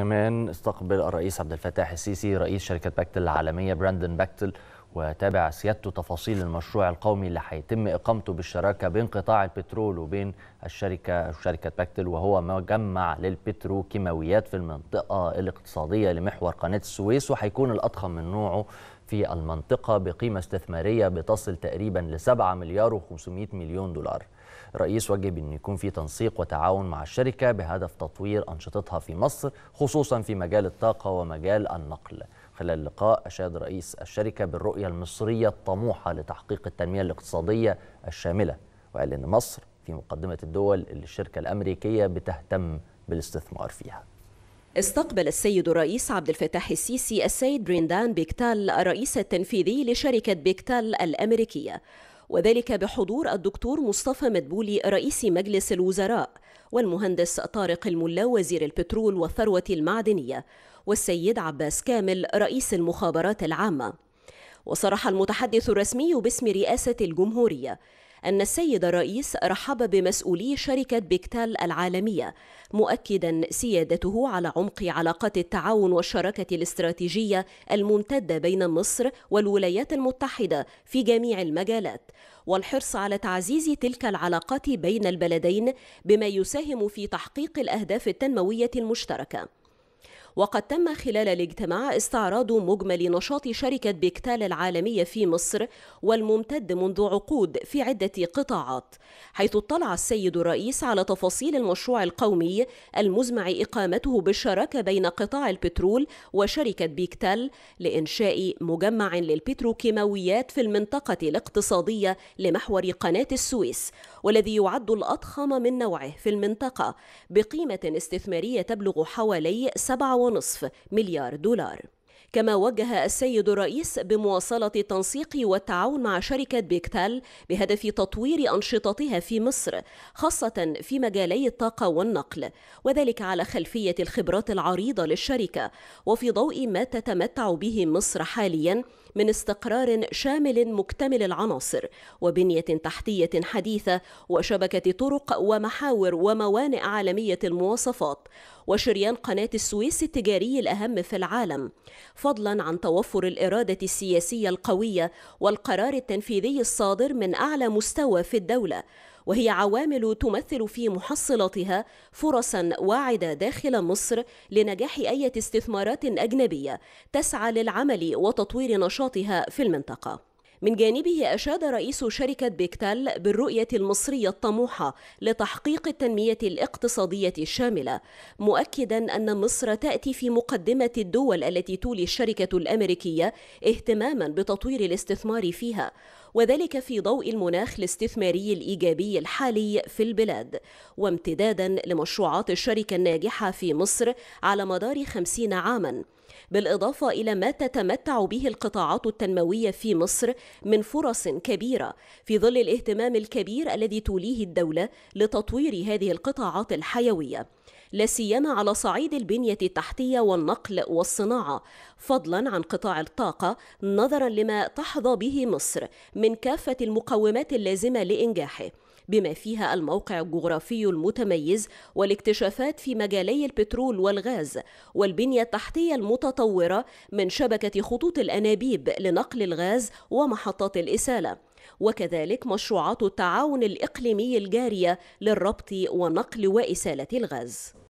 كمان استقبل الرئيس عبد الفتاح السيسي رئيس شركة باكتل العالمية براندن باكتل وتابع سيادته تفاصيل المشروع القومي اللي هيتم اقامته بالشراكه بين قطاع البترول وبين الشركه شركه باكتل وهو مجمع للبتروكيماويات في المنطقه الاقتصاديه لمحور قناه السويس وهيكون الاضخم من نوعه في المنطقة بقيمة استثمارية بتصل تقريبا ل 7 مليار و500 مليون دولار الرئيس وجب أن يكون في تنسيق وتعاون مع الشركة بهدف تطوير أنشطتها في مصر خصوصا في مجال الطاقة ومجال النقل خلال اللقاء أشاد رئيس الشركة بالرؤية المصرية الطموحة لتحقيق التنمية الاقتصادية الشاملة وقال إن مصر في مقدمة الدول اللي الشركة الأمريكية بتهتم بالاستثمار فيها استقبل السيد الرئيس عبد الفتاح السيسي السيد بريندان بيكتال الرئيس التنفيذي لشركة بيكتال الأمريكية وذلك بحضور الدكتور مصطفى مدبولي رئيس مجلس الوزراء والمهندس طارق الملا وزير البترول والثروة المعدنية والسيد عباس كامل رئيس المخابرات العامة وصرح المتحدث الرسمي باسم رئاسة الجمهورية أن السيد الرئيس رحب بمسؤولي شركة بيكتال العالمية مؤكدا سيادته على عمق علاقات التعاون والشراكة الاستراتيجية الممتدة بين مصر والولايات المتحدة في جميع المجالات والحرص على تعزيز تلك العلاقات بين البلدين بما يساهم في تحقيق الأهداف التنموية المشتركة وقد تم خلال الاجتماع استعراض مجمل نشاط شركة بيكتال العالمية في مصر والممتد منذ عقود في عدة قطاعات حيث اطلع السيد الرئيس على تفاصيل المشروع القومي المزمع إقامته بالشراكة بين قطاع البترول وشركة بيكتال لإنشاء مجمع للبتروكيماويات في المنطقة الاقتصادية لمحور قناة السويس والذي يعد الأضخم من نوعه في المنطقة بقيمة استثمارية تبلغ حوالي 7 ونصف مليار دولار كما وجه السيد الرئيس بمواصلة التنسيق والتعاون مع شركة بيكتال بهدف تطوير أنشطتها في مصر خاصة في مجالي الطاقة والنقل وذلك على خلفية الخبرات العريضة للشركة وفي ضوء ما تتمتع به مصر حاليا من استقرار شامل مكتمل العناصر وبنية تحتية حديثة وشبكة طرق ومحاور وموانئ عالمية المواصفات وشريان قناة السويس التجاري الأهم في العالم فضلا عن توفر الاراده السياسيه القويه والقرار التنفيذي الصادر من اعلى مستوى في الدوله وهي عوامل تمثل في محصلاتها فرصا واعده داخل مصر لنجاح اي استثمارات اجنبيه تسعى للعمل وتطوير نشاطها في المنطقه من جانبه أشاد رئيس شركة بيكتال بالرؤية المصرية الطموحة لتحقيق التنمية الاقتصادية الشاملة مؤكدا أن مصر تأتي في مقدمة الدول التي تولي الشركة الأمريكية اهتماما بتطوير الاستثمار فيها وذلك في ضوء المناخ الاستثماري الإيجابي الحالي في البلاد وامتدادا لمشروعات الشركة الناجحة في مصر على مدار خمسين عاماً بالإضافة إلى ما تتمتع به القطاعات التنموية في مصر من فرص كبيرة في ظل الاهتمام الكبير الذي توليه الدولة لتطوير هذه القطاعات الحيوية لا سيما على صعيد البنية التحتية والنقل والصناعة فضلا عن قطاع الطاقة نظرا لما تحظى به مصر من كافة المقومات اللازمة لإنجاحه بما فيها الموقع الجغرافي المتميز والاكتشافات في مجالي البترول والغاز والبنية التحتية المتطورة من شبكة خطوط الأنابيب لنقل الغاز ومحطات الإسالة وكذلك مشروعات التعاون الإقليمي الجارية للربط ونقل وإسالة الغاز